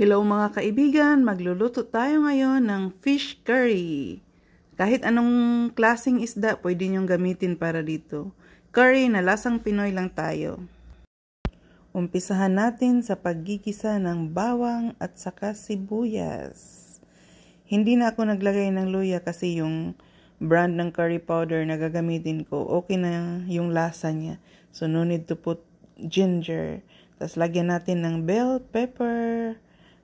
Hello mga kaibigan, magluluto tayo ngayon ng fish curry. Kahit anong klasing isda pwede nyong gamitin para dito. Curry na lasang Pinoy lang tayo. Umpisahan natin sa paggigisa ng bawang at saka sibuyas. Hindi na ako naglagay ng luya kasi yung brand ng curry powder na gagamitin ko, okay na yung lasa niya. So no need to put ginger. Tapos lagyan natin ng bell pepper,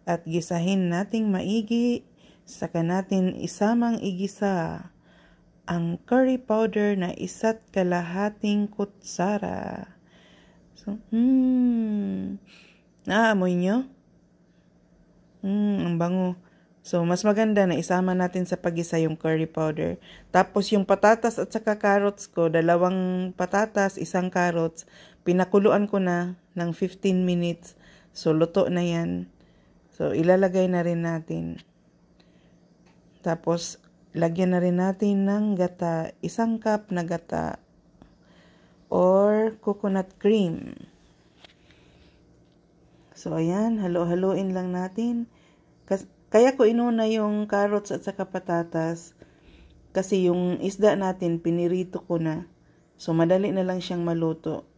at gisahin nating maigi saka natin isamang igisa ang curry powder na isa't kalahating kutsara. So, hmm, naamoy nyo? Hmm, ang bango. So, mas maganda na isama natin sa pagisa yung curry powder. Tapos, yung patatas at saka carrots ko, dalawang patatas, isang carrots, pinakuluan ko na ng 15 minutes. So, luto na yan. So, ilalagay na rin natin. Tapos, lagyan na rin natin ng gata, isang cup na gata or coconut cream. So, ayan, halo-haloin lang natin. Kaya ko inuna yung carrots at saka patatas kasi yung isda natin, pinirito ko na. So, madali na lang siyang maluto.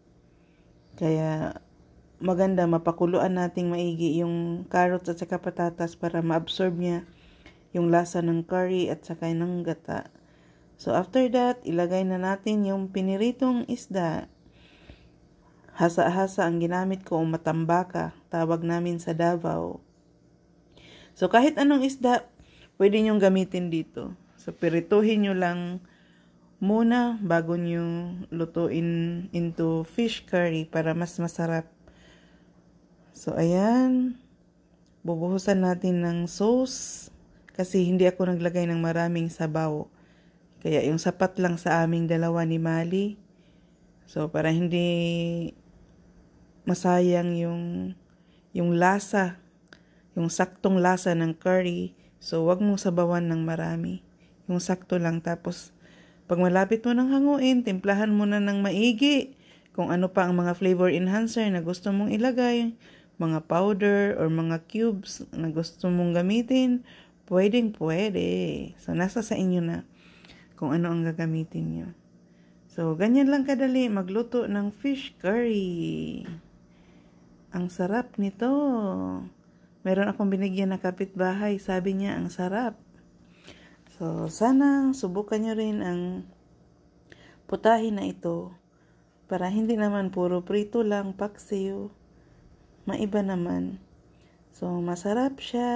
Kaya, maganda mapakuluan nating maigi yung carrots at saka patatas para ma-absorb niya yung lasa ng curry at saka ng gata. So after that, ilagay na natin yung piniritong isda. Hasa-hasa ang ginamit ko o matambaka, tawag namin sa Davao. So kahit anong isda, pwede nyong gamitin dito. So pirituhin niyo lang muna bago niyo lutuin into fish curry para mas masarap So, ayan. Bubuhusan natin ng sauce kasi hindi ako naglagay ng maraming sabaw. Kaya yung sapat lang sa aming dalawa ni Mali. So, para hindi masayang yung yung lasa, yung saktong lasa ng curry. So, wag mong sabawan ng marami. Yung sakto lang. Tapos, pag malapit mo ng hanguin, timplahan mo na ng maigi kung ano pa ang mga flavor enhancer na gusto mong ilagay mga powder or mga cubes na gusto mong gamitin, pwedeng pwede. So, nasa sa inyo na kung ano ang gagamitin nyo. So, ganyan lang kadali magluto ng fish curry. Ang sarap nito. Meron akong binigyan na kapitbahay. Sabi niya, ang sarap. So, sana subukan nyo rin ang putahin na ito para hindi naman puro prito lang paksiyo maiba naman. So, masarap siya.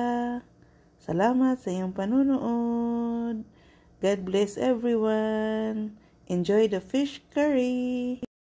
Salamat sa iyong panunood. God bless everyone. Enjoy the fish curry.